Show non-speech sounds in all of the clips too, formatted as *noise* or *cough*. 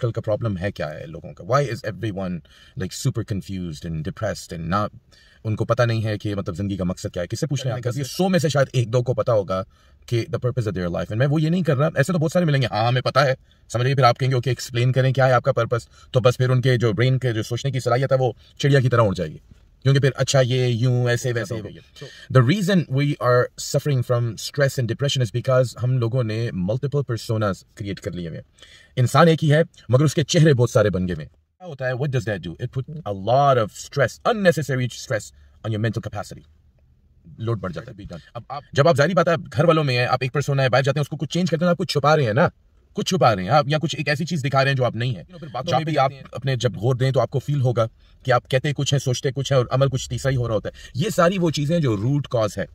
आजकल का प्रॉब्लम है क्या है लोगों का why is everyone like super confuse and depressed and ना उनको पता नहीं है कि मतलब ज़िंदगी का मकसद क्या है किससे रहे हैं ये सो में से शायद एक दो को पता होगा कि the purpose of their life and मैं वो ये नहीं कर रहा ऐसे तो बहुत सारे मिलेंगे हाँ हमें पता है समझिए फिर आप कहेंगे ओके एक्सप्लेन करें क्या है आपका पर्पज तो बस फिर उनके जो ब्रेन के जो सोचने की सलाहियत है वो चिड़िया की तरह उड़ जाएगी क्योंकि फिर अच्छा ये यूं ऐसे वैसे हो गया the reason we are suffering from stress and depression is because हम लोगों ने मल्टीपल पर्सोनाज क्रिएट कर लिए हुए इंसान एक ही है मगर उसके चेहरे बहुत सारे बन गए हुए क्या होता है what does that do it put a lot of stress unnecessary stress on your mental capacity load बढ़ जाता है अब आप जब आप जारी बात है घर वालों में है आप एक पर्सोना है बाहर जाते हैं उसको कुछ चेंज करते हैं आप कुछ छुपा रहे हैं ना कुछ छुपा रहे हैं आप या कुछ एक ऐसी चीज दिखा रहे हैं जो आप नहीं है बातों में भी आप अपने जब गौर दें तो आपको फील होगा कि आप कहते कुछ हैं सोचते कुछ है और अमल कुछ तीसरा ही हो रहा होता है ये सारी वो चीजें जो रूट कॉज है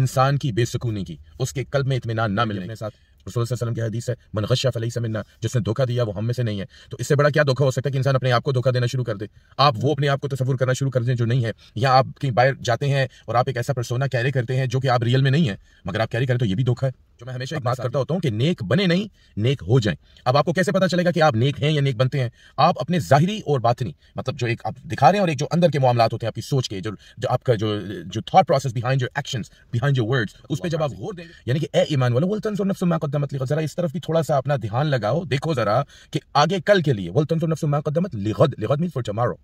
इंसान की बेसकूनी की उसके कल में इतमान ना मिलने के साथ की हदीस है मनगशा फलई समन्ना जिसने धोखा दिया वो हम में से नहीं है तो इससे बड़ा क्या धोखा हो सकता है कि इंसान अपने आप को धोखा देना शुरू कर दे आप वो अपने आप को तस्वर करना शुरू कर दें जो नहीं है या आप कहीं बाहर जाते हैं और आप एक ऐसा परसोना कैरी करते हैं जो कि आप रियल में नहीं है मगर आप कैरी करें तो ये भी धोखा है जो मैं हमेशा एक बात करता होता हूँ कि नेक बने नहीं नेक हो जाएं अब आपको कैसे पता चलेगा कि आप नेक हैं या नेक बनते हैं आप अपने जाहिरी और बातनी मतलब जो एक आप दिखा रहे हैं और एक जो अंदर के मामला होते हैं आपकी सोच के जो जो आपका जो जो thought process behind your action behind your words उस पर जब आप गौर देंगे यानी कि ए ईमान वाले वलतन सुनफ कदमत लिखत जरा इस तरफ भी थोड़ा सा अपना ध्यान लगाओ देखो जरा कि आगे कल के लिए वलतन सुनफ कदमत लिखद लिखत मीन फॉर टमारो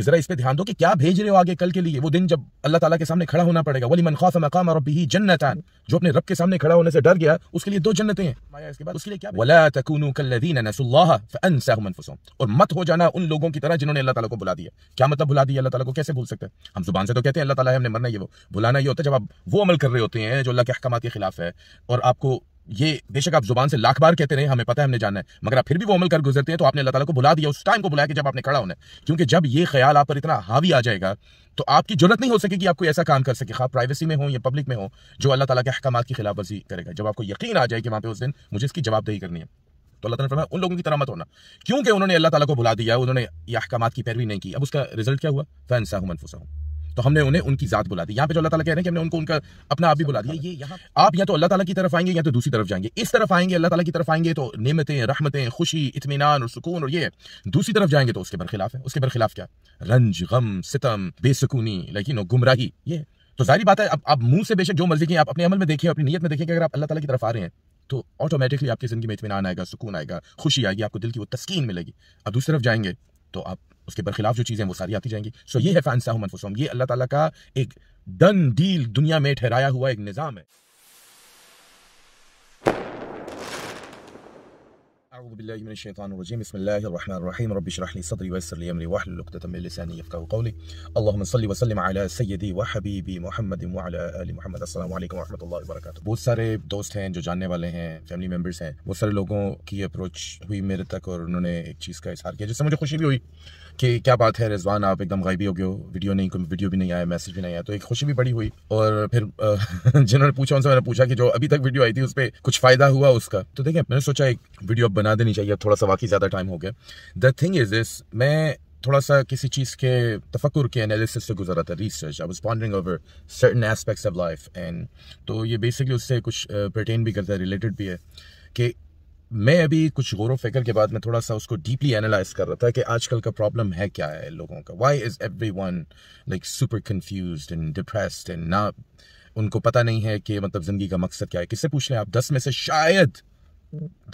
कि जरा इस पे ध्यान दो कि क्या भेज रहे हो आगे कल के लिए वो दिन जब अल्लाह ताला के सामने खड़ा होना पड़ेगा वली मनखा मकाम और भी जन्नतान जो अपने रब के सामने खड़ा होने से डर गया उसके लिए दो जन्नतें हैं इसके बाद उसके लिए और मत हो जाना उन लोगों की तरह जिन्होंने अल्लाह तला को बुला दिया क्या मतलब बुला दिया अल्लाह तला को कैसे भूल सकते हैं हम जुबान से तो कहते हैं अल्लाह तला हमने मरना ये वो बुलाना ये होता है जब आप वो अमल कर रहे होते हैं जो अल्लाह के अहकाम के खिलाफ है और आपको ये बेशक आप जुबान से लाख बार कहते रहे हमें पता है हमने जानना है मगर आप फिर भी वो अमल कर गुजरते हैं तो आपने अल्लाह ताला को बुला दिया उस टाइम को बुलाया कि जब आपने खड़ा होना है क्योंकि जब ये ख्याल आप पर इतना हावी आ जाएगा तो आपकी जरूरत नहीं हो सकेगी आप कोई ऐसा काम कर सके खाब प्राइवेसी में हो या पब्लिक में हो जो अल्लाह तला के अहकाम की खिलाफ वर्जी करेगा जब आपको यकीन आ जाए कि वहाँ पे उस दिन मुझे इसकी जवाबदेही करनी है तो अल्लाह तला उन लोगों की तरह मत होना क्योंकि उन्होंने अल्लाह तला को बुला दिया उन्होंने यह अहकाम की पैरवी नहीं की अब उसका रिजल्ट क्या हुआ फैन साहू मनफूसा हूँ तो हमने उन्हें उनकी जात बुला दी यहाँ पे जो अल्लाह ताला कह रहे हैं कि हमने उनको उनका अपना आप भी बुला दिया ये यहाँ आप या तो अल्लाह ताला की तरफ आएंगे या तो दूसरी तरफ जाएंगे इस तरफ आएंगे अल्लाह ताला की तरफ आएंगे तो नमतें रहमतें खुशी इतमान और सुकून और ये दूसरी तरफ जाएंगे तो उसके खिलाफ है उसके खिलाफ क्या रंज गम सितम बेसकूनी लेकिन गुमराही ये तो जारी बात है अब आप मुंह से बेशक जो मर्जी की आप अपने अमल में देखें अपनी नीयत में देखें कि अगर आप अल्लाह ताला की तरफ आ रहे हैं तो ऑटोमेटिकली आपकी जिंदगी में इतमान आएगा सुकून आएगा खुशी आएगी आपको दिल की वो तस्कीन मिलेगी अब दूसरी तरफ जाएंगे तो आप उसके बरखिलाफ जो चीज़ें वो सारी आती जाएंगी सो ये है फ़ानसा मनफुसम ये अल्लाह ताला का एक डन डील दुनिया में ठहराया हुआ एक निज़ाम है أعوذ بالله من الشيطان الرجيم بسم الله الرحمن الرحيم رب اشرح لي صدري ويسر لي أمري واحلل عقدة من لساني يفقهوا قولي اللهم صل وسلم على سيدي وحبيبي محمد وعلى آل محمد السلام عليكم ورحمة الله وبركاته बहुत सारे दोस्त हैं जो जानने वाले हैं फैमिली मेम्बर्स हैं बहुत सारे लोगों की अप्रोच हुई मेरे तक और उन्होंने एक चीज़ का इजहार किया जिससे मुझे खुशी भी हुई कि क्या बात है रिजवान आप एकदम गायबी हो गए हो वीडियो नहीं वीडियो भी नहीं आया मैसेज भी नहीं आया तो एक खुशी भी बड़ी हुई और फिर *laughs* जिन्होंने पूछा उनसे मैंने पूछा कि जो अभी तक वीडियो आई थी उस पर कुछ फायदा हुआ उसका तो देखिए मैंने सोचा एक वीडियो अब बना देनी चाहिए थोड़ा सा वाकई ज़्यादा टाइम हो गया द थिंग इज दिस मैं थोड़ा सा किसी चीज़ के तफक्र के एनालिसिस से गुजरा था research I was pondering over certain aspects of life and तो ये बेसिकली उससे कुछ प्रटेन भी करता है रिलेटेड भी है कि मैं अभी कुछ गौर फिक्र के बाद में थोड़ा सा उसको डीपली एनालाइज कर रहा था कि आजकल का प्रॉब्लम है क्या है लोगों का why is everyone like super confuse and depressed and ना उनको पता नहीं है कि मतलब जिंदगी का मकसद क्या है किससे पूछ लें आप दस में से शायद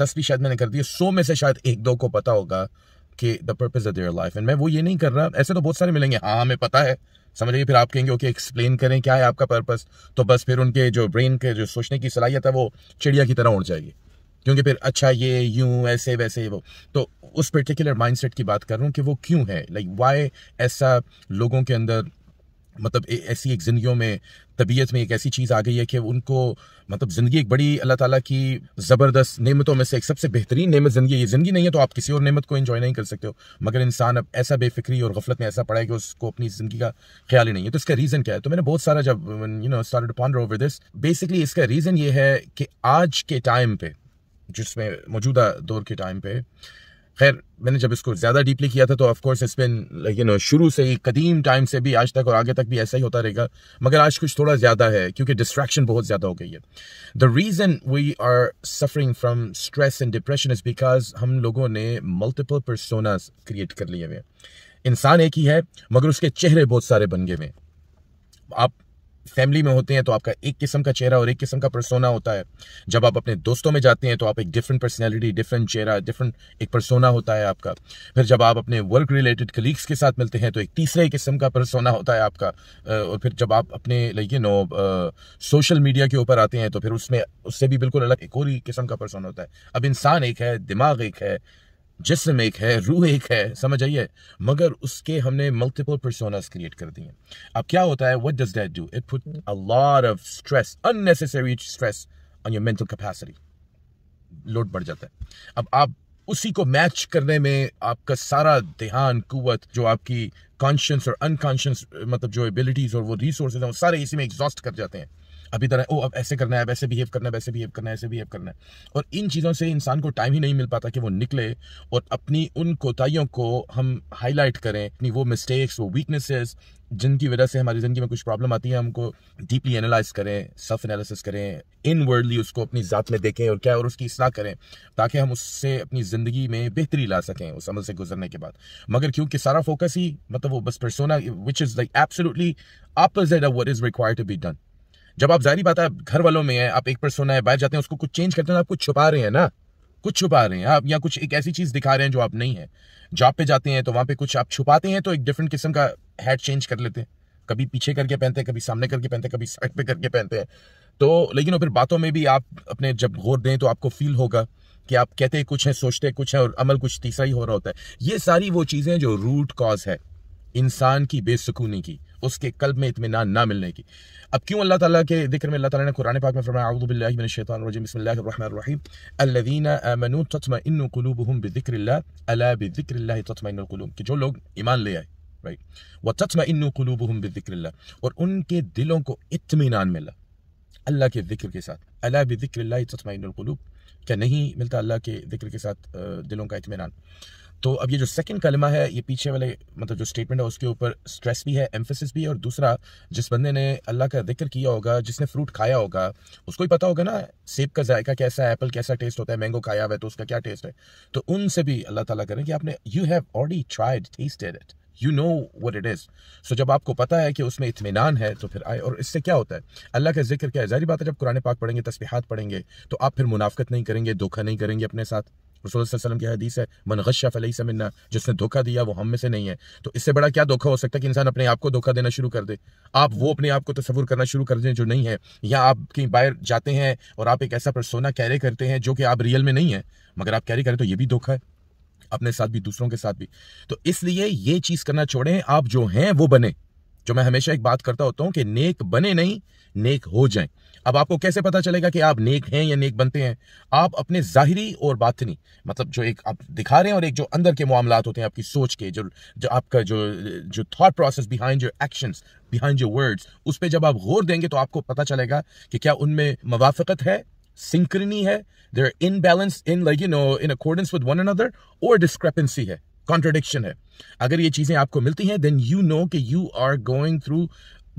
दस भी शायद मैंने कर दिया सौ में से शायद एक दो को पता होगा कि the purpose of their life and मैं वो ये नहीं कर रहा ऐसे तो बहुत सारे मिलेंगे हाँ हमें पता है समझिए फिर आप कहेंगे ओके एक्सप्लेन करें क्या है आपका पर्पज तो बस फिर उनके जो ब्रेन के जो सोचने की सलाहियत है वो चिड़िया की तरह उड़ जाएगी क्योंकि फिर अच्छा ये यूं ऐसे वैसे वो तो उस पर्टिकुलर माइंडसेट की बात कर रहा हूँ कि वो क्यों है लाइक like, वाई ऐसा लोगों के अंदर मतलब ऐसी एक ज़िंदगी में तबीयत में एक ऐसी चीज़ आ गई है कि उनको मतलब ज़िंदगी एक बड़ी अल्लाह ताला की ज़बरदस्त नेमतों में से एक सबसे बेहतरीन नेमत ज़िंदगी ये ज़िंदगी नहीं है तो आप किसी और नेमत को इन्जॉय नहीं कर सकते हो मगर इंसान अब ऐसा बेफिक्री और गफलत में ऐसा पड़ा है कि उसको अपनी ज़िंदगी का ख्याल ही नहीं है तो इसका रीज़न क्या है तो मैंने बहुत सारा जब you know start ponder over this basically इसका रीज़न ये है कि आज के टाइम पे जिसमें मौजूदा दौर के टाइम पे खैर मैंने जब इसको ज़्यादा डीपली किया था तो ऑफकोर्स इस लाइक यू नो शुरू से ही कदीम टाइम से भी आज तक और आगे तक भी ऐसा ही होता रहेगा मगर आज कुछ थोड़ा ज़्यादा है क्योंकि डिस्ट्रैक्शन बहुत ज़्यादा हो गई है the reason we are suffering from stress and depression is because हम लोगों ने मल्टीपल परसोनास क्रिएट कर लिए हुए इंसान एक ही है मगर उसके चेहरे बहुत सारे बन गए हुए आप फैमिली में होते हैं तो आपका एक किस्म का चेहरा और एक किस्म का परसोना होता है जब आप अपने दोस्तों में जाते हैं तो आप एक डिफरेंट पर्सनैलिटी डिफरेंट चेहरा डिफरेंट एक परसोना होता है आपका फिर जब आप अपने वर्क रिलेटेड कलीग्स के साथ मिलते हैं तो एक तीसरे किस्म का परसोना होता है आपका और फिर जब आप अपने like you know social media के ऊपर आते हैं तो फिर उसमें उससे भी बिल्कुल अलग एक और ही किस्म का परसोना होता है अब इंसान एक है दिमाग एक है जिसम एक है रूह एक है समझ आइए मगर उसके हमने मल्टीपल पर्सोनास क्रिएट कर दिए अब क्या होता है what does that do it put a lot of stress unnecessary stress on your mental capacity load बढ़ जाता है अब आप उसी को मैच करने में आपका सारा ध्यान कुवत जो आपकी कॉन्शियस और अनकॉन्शियस मतलब जो एबिलिटीज और वो रिसोर्सेज हैं वो सारे इसी में एग्जॉस्ट कर जाते हैं अभी तरह ओ अब ऐसे करना है अब ऐसे बिहेव करना है वैसे बिहेव करना है ऐसे बिहेव करना है और इन चीज़ों से इंसान को टाइम ही नहीं मिल पाता कि वो निकले और अपनी उन कोताहीियों को हम हाईलाइट करें अपनी वो मिस्टेक्स वो वीकनेसेस जिनकी वजह से हमारी ज़िंदगी में कुछ प्रॉब्लम आती है हमको डीपली एनालाइज करें सेल्फ एनालिसिस करें इनवर्डली उसको अपनी ज़ात में देखें और क्या और उसकी इसलाह करें ताकि हम उससे अपनी ज़िंदगी में बेहतरी ला सकें उस अमल से गुजरने के बाद मगर क्योंकि सारा फोकस ही मतलब वो बस persona which is like absolutely opposite of what is required to be done जब आप जारी बात है घर वालों में है आप एक पर सोना है बाहर जाते हैं उसको कुछ चेंज करते हैं तो आप कुछ छुपा रहे हैं ना कुछ छुपा रहे हैं आप या कुछ एक ऐसी चीज दिखा रहे हैं जो आप नहीं है जॉब पे जाते हैं तो वहां पे कुछ आप छुपाते हैं तो एक डिफरेंट किस्म का हैड चेंज कर लेते हैं कभी पीछे करके पहनते हैं कभी सामने करके पहनते हैं कभी साइड पे करके पहनते हैं तो लेकिन फिर बातों में भी आप अपने जब गौर दें तो आपको फील होगा कि आप कहते कुछ हैं सोचते कुछ हैं और अमल कुछ तीसरा ही हो रहा होता है ये सारी वो चीज़ें जो रूट कॉज है इंसान की बेसकूनी की اس کے قلب میں اطمینان نہ ملنے کی اب کیوں اللہ تعالیٰ کے ذکر میں اللہ تعالیٰ نے قرآن پاک میں فرمایا اعوذ باللہ من الشیطان الرجیم بسم اللہ الرحمن الرحیم الذین آمنوا تطمئن قلوبهم بذکر اللہ الا بذکر اللہ تطمئن القلوب کہ جو لوگ ایمان لے آئے right? وتطمئن قلوبهم بذکر اللہ اور ان کے دلوں کو اطمینان ملا اللہ کے ذکر کے ساتھ الا بذکر اللہ تطمئن القلوب کیا نہیں ملتا اللہ کے ذکر کے ساتھ دلوں کا اطمینان तो अब ये जो सेकंड कलमा है ये पीछे वाले मतलब जो स्टेटमेंट है उसके ऊपर स्ट्रेस भी है एम्फेसिस भी है और दूसरा जिस बंदे ने अल्लाह का जिक्र किया होगा जिसने फ्रूट खाया होगा उसको ही पता होगा ना सेब का जायका कैसा है एप्पल कैसा टेस्ट होता है मैंगो खाया हुआ है तो उसका क्या टेस्ट है तो उनसे भी अल्लाह ताला करें कि आपने you have already tried tested it you know what it is so जब आपको पता है कि उसमें इतमान है तो फिर आए और इससे क्या होता है अल्लाह का जिक्र क्या है जारी बात है जब कुरने पाक पढ़ेंगे तस्बीहात पढ़ेंगे तो आप फिर मुनाफ्त नहीं करेंगे धोखा नहीं करेंगे अपने साथ रसोल्लम की हदीस है मनगशा फलई समन्ना जिसने धोखा दिया वो हम में से नहीं है तो इससे बड़ा क्या धोखा हो सकता है कि इंसान अपने आप को धोखा देना शुरू कर दे आप वो अपने आप को तस्वूर करना शुरू कर दें जो नहीं है या आप कहीं बाहर जाते हैं और आप एक ऐसा परसोना कैरी करते हैं जो कि आप रियल में नहीं है मगर आप कैरी करें तो ये भी धोखा है अपने साथ भी दूसरों के साथ भी तो इसलिए ये चीज़ करना छोड़ें आप जो हैं वो बने जो मैं हमेशा एक बात करता होता हूँ कि नेक बने नहीं नेक हो जाएं अब आपको कैसे पता चलेगा कि आप नेक हैं या नेक बनते हैं आप अपने ज़ाहरी और बातनी मतलब जो एक आप दिखा रहे हैं और एक जो अंदर के मामला होते हैं आपकी सोच के जो जो आपका जो जो thought process behind your action behind your words उस पर जब आप गौर देंगे तो आपको पता चलेगा कि क्या उनमें मवाफ़त है सिंक्रनी है there in balance in like you know in accordance with one another और डिस्क्रेपेंसी है कॉन्ट्रोडिक्शन है अगर ये चीज़ें आपको मिलती हैं देन यू नो कि यू आर गोइंग थ्रू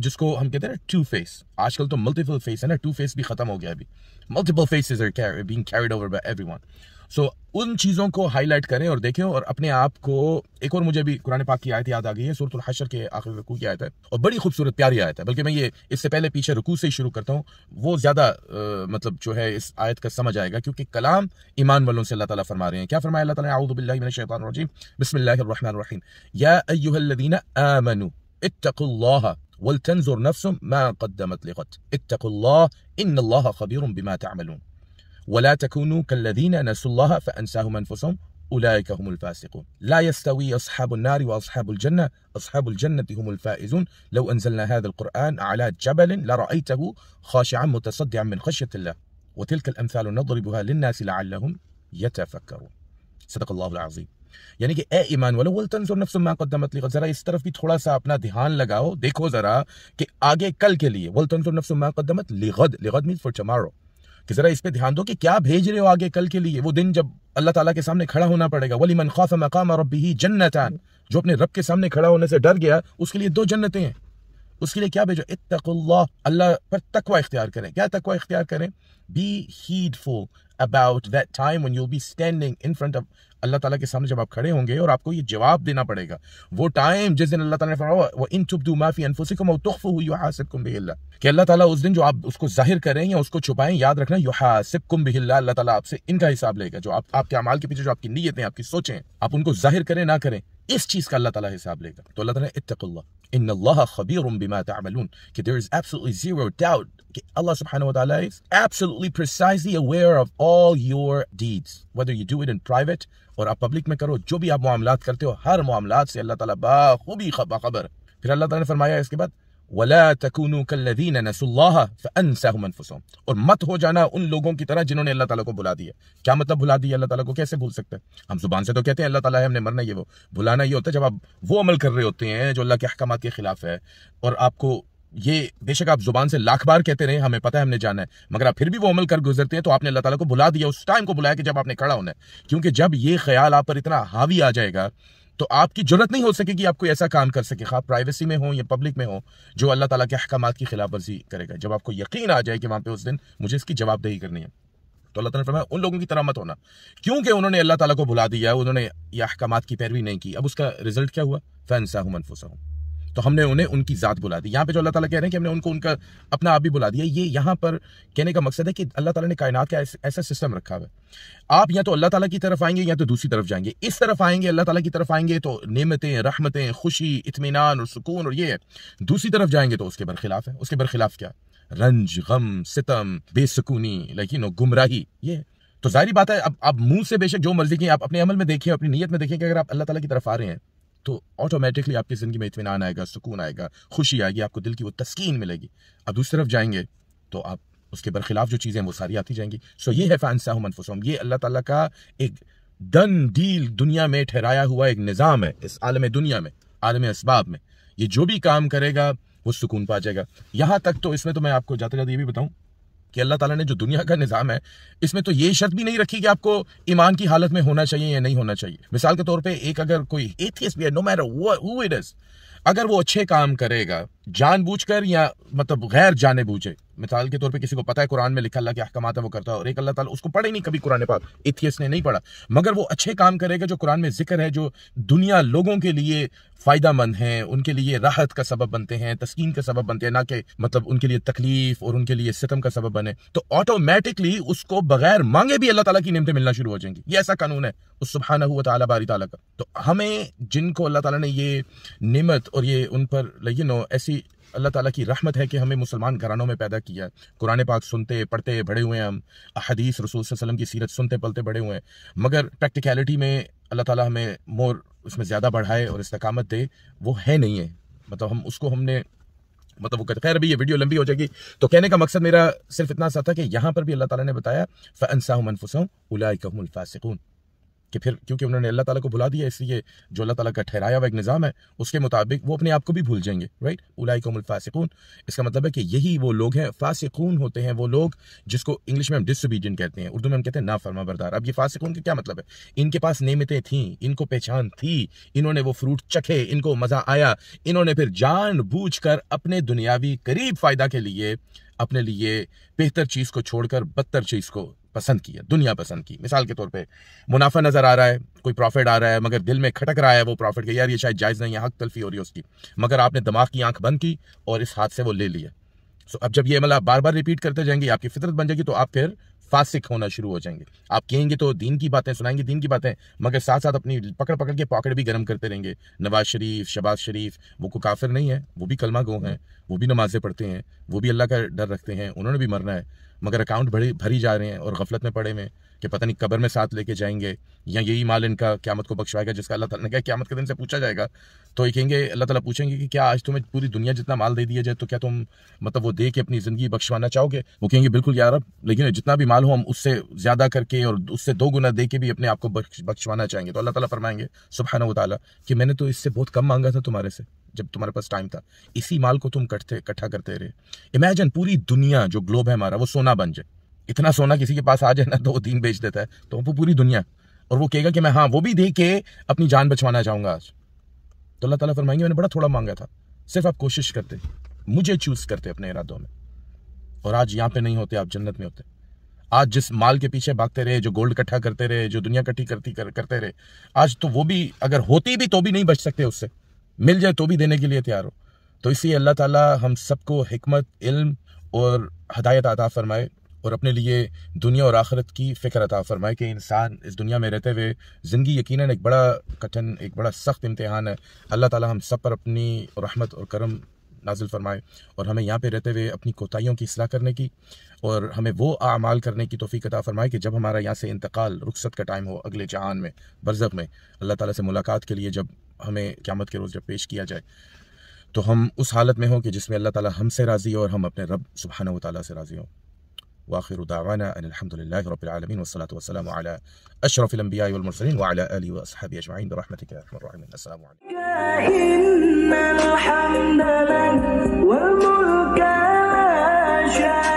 जिसको हम कहते हैं ना टू फेस आजकल तो मल्टीपल फेस है ना टू फेस भी खत्म हो गया अभी multiple faces are being carried over by everyone so उन चीज़ों को हाईलाइट करें और देखें और अपने आप को एक और मुझे भी कुरान पाक की आयत याद आ गई है सूरत हशर के आखिर रुकू की आयत है और बड़ी खूबसूरत प्यारी आयत है बल्कि मैं ये इससे पहले पीछे रुकू से ही शुरू करता हूँ वो ज़्यादा मतलब जो है इस आयत का समझ आएगा क्योंकि कलाम ईमान वालों से अल्लाह ताला फरमा रहे हैं क्या फरमाया अल्लाह ताला रहीम या अय्युहल्लज़ीना आमनू اتقوا الله ولتنظر نفس ما قدمت لغد اتقوا الله إن الله خبير بما تعملون ولا تكونوا كالذين نسوا الله فأنساهم أنفسهم أولئك هم الفاسقون لا يستوي أصحاب النار وأصحاب الجنة أصحاب الجنة هم الفائزون لو أنزلنا هذا القرآن على جبل لرأيته خاشعا متصدعا من خشية الله وتلك الأمثال نضربها للناس لعلهم يتفكرون صدق الله العظيم यानी कि ए ईमान वालों वल तनसुर नफसुमा कदमत लिखा ज़रा इस तरफ भी थोड़ा सा अपना ध्यान लगाओ देखो ज़रा कि आगे कल के लिए वो वल तनसुर नफसुमा कदमत लिगद लिगद मीन फॉर टमारो कि ज़रा इस पे ध्यान दो कि क्या भेज रहे हो आगे कल के लिए वो दिन जब अल्लाह ताला के सामने खड़ा होना पड़ेगा वली मन खाफ मकाम और रबी जन्नतान जो अपने रब के सामने खड़ा होने से डर गया उसके लिए दो जन्नतें हैं उसके लिए क्या भेजो इतकुल्ला अल्लाह पर तकवा इख्तियार करें क्या तकवा इख्तियार करें be heedful about that time when you'll be standing in front of अल्लाह ताला के सामने जब आप खड़े होंगे और आपको ये जवाब देना पड़ेगा वो टाइम जिस दिन अल्लाह ताला ने फरमाया वो इन तुब दू माफी अनफुसिकुम और तुखफू युहासिबकुम बिहिल्ला कि अल्लाह ताला उस दिन जो आप उसको जाहिर करें या उसको छुपाएं याद रखना युहासिबकुम बिहिल्ला अल्लाह ताला आपसे इनका हिसाब लेगा जो आप आपके अमल के पीछे जो आपकी नीयतें आपकी सोचें आप उनको जाहिर करें ना करें इस चीज का अल्लाह ताला हिसाब लेगा तो अल्लाह इन खबीर कि there is absolutely zero doubt कि अल्लाह सुब्हानहू व तआला is absolutely precisely aware of all your deeds whether you do it in private और आप पब्लिक में करो जो भी आप मामलात करते हो हर मामलात से अल्लाह ताला बाखूबी खबर फिर अल्लाह ताला ने फरमाया इसके बाद और मत हो जाना उन लोगों की तरह जिन्होंने अल्लाह ताला को भुला दिया क्या मतलब भुला दिया अल्लाह ताला को कैसे भूल सकते हैं हम जुबान से तो कहते हैं अल्लाह ताला है हमने मरना ये वो भुलाना ये होता है जब आप वो अमल कर रहे होते हैं जो अल्लाह के अहकाम के खिलाफ है और आपको ये बेशक आप जुबान से लाख बार कहते रहे हमें पता है हमने जाना है मगर आप फिर भी वो अमल कर गुजरते हैं तो आपने अल्लाह ताला को भुला दिया उस टाइम को बुलाया कि जब आपने खड़ा होना है क्योंकि जब ये ख्याल आप पर इतना हावी आ जाएगा तो आपकी जरूरत नहीं हो सके कि आप कोई ऐसा काम कर सके खा प्राइवेसी में हो या पब्लिक में हो जो अल्लाह ताला के अहकाम की खिलाफ वर्जी करेगा जब आपको यकीन आ जाए कि वहां पे उस दिन मुझे इसकी जवाबदेही करनी है तो अल्लाह ताला फरमाया उन लोगों की तरह मत होना क्योंकि उन्होंने अल्लाह ताला को भुला दिया उन्होंने यह अहकाम की पैरवी नहीं की अब उसका रिजल्ट क्या हुआ फैन साहू मनफूसा हूँ तो हमने उन्हें उनकी ज़ात बुला दी यहाँ पे जो अल्लाह ताला कह रहे हैं कि हमने उनको उनका अपना आप भी बुला दिया ये यहाँ पर कहने का मकसद है कि अल्लाह ताला ने कायनात का ऐसा सिस्टम रखा हुआ है आप या तो अल्लाह ताला की तरफ आएंगे या तो दूसरी तरफ जाएंगे इस तरफ आएंगे अल्लाह ताला की तरफ आएंगे तो नियमतें रहमतें खुशी इतमान और सुकून और ये है दूसरी तरफ जाएंगे तो उसके बरखिलाफ है उसके बरखिलाफ क्या रंज गम सितम बेसकूनी लेकिन गुमराही ये तो जाहिर बात है अब आप मुंह से बेशक जो मर्जी की आप अपने अमल में देखिए अपनी नीयत में देखिए कि अगर आप अल्लाह ताला की तरफ आ रहे हैं तो ऑटोमेटिकली आपकी ज़िंदगी में इतमान आएगा सुकून आएगा खुशी आएगी आपको दिल की वो तस्कीन मिलेगी आप दूसरी तरफ जाएंगे तो आप उसके बरखिलाफ जो चीज़ें वो सारी आती जाएंगी सो ये है फ़ैन साहु मनफुसम ये अल्लाह ताला का एक डन डील दुनिया में ठहराया हुआ एक निज़ाम है इस आलम दुनिया में आलम इसबाब में ये जो भी काम करेगा वो सुकून पा जाएगा यहाँ तक तो इसमें तो मैं आपको जाते जाते ये भी बताऊँ कि अल्लाह ताला ने जो दुनिया का निज़ाम है इसमें तो ये शर्त भी नहीं रखी कि आपको ईमान की हालत में होना चाहिए या नहीं होना चाहिए मिसाल के तौर पर एक अगर कोई एथियस भी है no matter who it is अगर वो अच्छे काम करेगा जानबूझकर या मतलब गैर जाने बूझे मिसाल के तौर पे किसी को पता है कुरान में लिखा अल्लाह के अहकाम है वो करता है और एक अल्लाह ताला उसको पढ़े नहीं कभी कुरान पाक एथियस ने नहीं पढ़ा मगर वो अच्छे काम करेगा जो कुरान में जिक्र है जो दुनिया लोगों के लिए फ़ायदा हैं उनके लिए राहत का सबब बनते हैं तस्कीन का सबब बनते हैं ना कि मतलब उनके लिए तकलीफ और उनके लिए सितम का सबब बने तो ऑटोमेटिकली उसको बगैर मांगे भी अल्लाह ताला की नियमतें मिलना शुरू हो जाएंगी ये ऐसा कानून है उस सुबहाना हुआ ताला बारी ताला का तो हमें जिनको अल्लाह ताला ने ये निमत और ये उन पर यू नो ऐसी अल्लाह ताला की रहमत है कि हमें मुसलमान घरानों में पैदा किया है कुरान पाक सुनते पढ़ते बड़े हुए हम अदीस रसूल वसलम की सीरत सुनते पलते बड़े हुए हैं मगर प्रैक्टिकलिटी में अल्लाह ताला हमें मोर उसमें ज़्यादा बढ़ाए और इस्तकामत दे वो है नहीं है मतलब हम उसको हमने मतलब वो कहते खैर अभी ये वीडियो लंबी हो जाएगी तो कहने का मकसद मेरा सिर्फ इतना सा था कि यहाँ पर भी अल्लाह ताला ने बताया फ़नसाहमनफुसम उलाई कहमफासिकून कि फिर क्योंकि उन्होंने अल्लाह ताला को बुला दिया इसलिए जो अल्लाह ताला का ठहराया हुआ एक निज़ाम है उसके मुताबिक वो अपने आप को भी भूल जाएंगे राइट उलाई कोमल फासिकून इसका मतलब है कि यही वो लोग हैं फासिकून होते हैं वो लोग जिसको इंग्लिश में हम डिसबीडियन कहते हैं उर्दू में हम कहते हैं ना फर्मा बरदार अब ये फासिकून का क्या मतलब है इनके पास नियमतें थीं इनको पहचान थी इन्होंने वो फ्रूट चखे इनको मज़ा आया इन्होंने फिर जान अपने दुनियावी करीब फ़ायदा के लिए अपने लिए बेहतर चीज़ को छोड़कर बदतर चीज़ को पसंद की है दुनिया पसंद की मिसाल के तौर पे मुनाफा नज़र आ रहा है कोई प्रॉफिट आ रहा है मगर दिल में खटक रहा है वो प्रॉफिट के यार ये शायद जायज़ नहीं है हक तलफी हो रही है उसकी मगर आपने दिमाग की आंख बंद की और इस हाथ से वो ले लिया सो अब जब ये अमल आप बार बार रिपीट करते जाएंगे आपकी फितरत बन जाएगी तो आप फिर फासिक होना शुरू हो जाएंगे आप कहेंगे तो दीन की बातें सुनाएंगे दीन की बातें मगर साथ साथ अपनी पकड़ पकड़ के पॉकेट भी गर्म करते रहेंगे नवाज शरीफ शबाज शरीफ वो को काफिर नहीं है वो भी कलमा गो हैं वो भी नमाजें पढ़ते हैं वो भी अल्लाह का डर रखते हैं उन्होंने भी मरना है मगर अकाउंट भरी भरी जा रहे हैं और गफलत में पड़े हुए हैं कि पता नहीं कब्र में साथ लेके जाएंगे या यही माल इनका क्यामत को बख्शवाएगा जिसका अल्लाह ताला ने कहा क्यामत के दिन से पूछा जाएगा तो ये कहेंगे अल्लाह ताला पूछेंगे कि क्या आज तुम्हें पूरी दुनिया जितना माल दे दिया जाए तो क्या तुम मतलब वो दे के अपनी ज़िंदगी बख्शवाना चाहोगे वो कहेंगे बिल्कुल यार अब लेकिन जितना भी माल हो हम उससे ज़्यादा करके और उससे दो गुना दे के भी अपने आप को बख्शवाना चाहेंगे तो अल्लाह ताला फरमाएंगे सुबहाना वाली कि मैंने तो इससे बहुत कम मांगा था तुम्हारे से जब तुम्हारे पास टाइम था इसी माल को तुम कटते इकट्ठा करते रहे इमेजिन पूरी दुनिया जो ग्लोब है हमारा वो सोना बन जाए इतना सोना किसी के पास आ जाए ना दो तीन बेच देता है तो वो पूरी दुनिया और वो कहेगा कि मैं हाँ वो भी दे के अपनी जान बचवाना चाहूंगा आज तो अल्लाह ताला फरमाएंगे मैंने बड़ा थोड़ा मांगा था सिर्फ आप कोशिश करते मुझे चूज करते अपने इरादों में और आज यहाँ पे नहीं होते आप जन्नत में होते आज जिस माल के पीछे भागते रहे जो गोल्ड इकट्ठा करते रहे जो दुनिया इकट्ठी करती कर, करते रहे आज तो वो भी अगर होती भी तो भी नहीं बच सकते उससे मिल जाए तो भी देने के लिए तैयार हो तो इसी अल्लाह ताला हम सबको हमत इल्म और हदायत आता फरमाए और अपने लिए दुनिया और आखरत की फ़िक्र अता फरमाए कि इंसान इस दुनिया में रहते हुए ज़िंदगी यकीनन एक बड़ा कठिन एक बड़ा सख्त इम्तहान है अल्लाह ताला हम सब पर अपनी रहमत और करम नाजिल फरमाए और हमें यहाँ पे रहते हुए अपनी कोताहीियों की असलाह करने की और हमें वो आमाल करने की तोफ़ी अता फरमाए कि जब हमारा यहाँ से इंतकाल रुखसत का टाइम हो अगले जहान में बरज़क में अल्लाह ताली से मुलाकात के लिए जब हमें क़्यामत के रोज़ जब पेश किया जाए तो हम उस हालत में हों कि जिसमें अल्लाह ताली हमसे राज़ी हो और हम अपने रब सुबहाना वाली से राज़ी हों واخر دعوانا ان الحمد لله رب العالمين والصلاه والسلام على اشرف الانبياء والمرسلين وعلى اله واصحابه اجمعين برحمتك يا ارحم الراحمين السلام عليكم. الحمد لله والملك